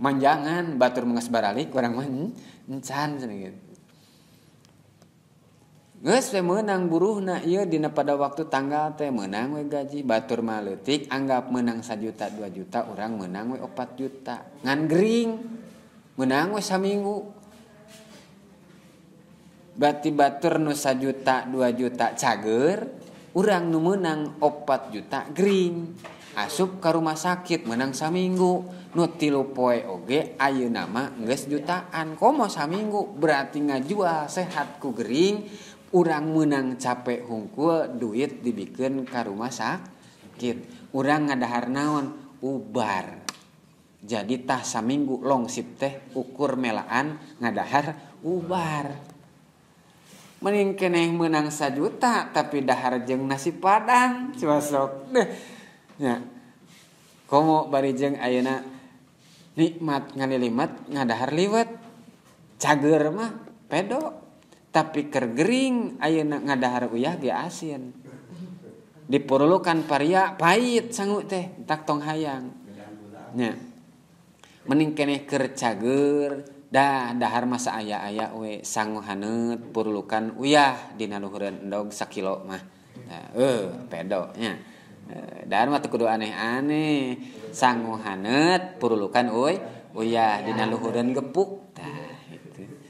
manjangan batur menges baralik menang dina pada waktu tanggal teh menang gaji batur maletik anggap menang sa juta dua juta orang menang opat juta ngan menangminggu bat batur nusa juta 2 juta cager urang nu menang opat juta Green asup ke rumah sakit menangsaminggu nuti lupoe OG Ayu nama Ingles jutaan komo saminggu berarti ngajual sehat kugering urang menang capek hungku duit dibiken kar rumah sakit Ki urang ngadahar naon ubar jaditah saminggu longsip teh ukurmellaan ngadahar ubar Hai meningken neg menangsa juta tapi dahahar jeng nasi padang suassok deh komo barijeng ayena nikmat ngalilimamat ngadahar liwet cager mahpeddo tapi kergering ayeak ngadahar uyah dia asin dipurulukan paria paihit sanggu teh taktong hayang meningkeneh ker cager dah dhahar masa ayah-aya we sanggu hanut purulukan uyahdinanalluhurren dong sa kilo mah eh pedoknya. Eh, Dharma kudu aneh-aneh sangguhanet purulukan Oi Uyah oh dinaluhuran gepuk nah, itu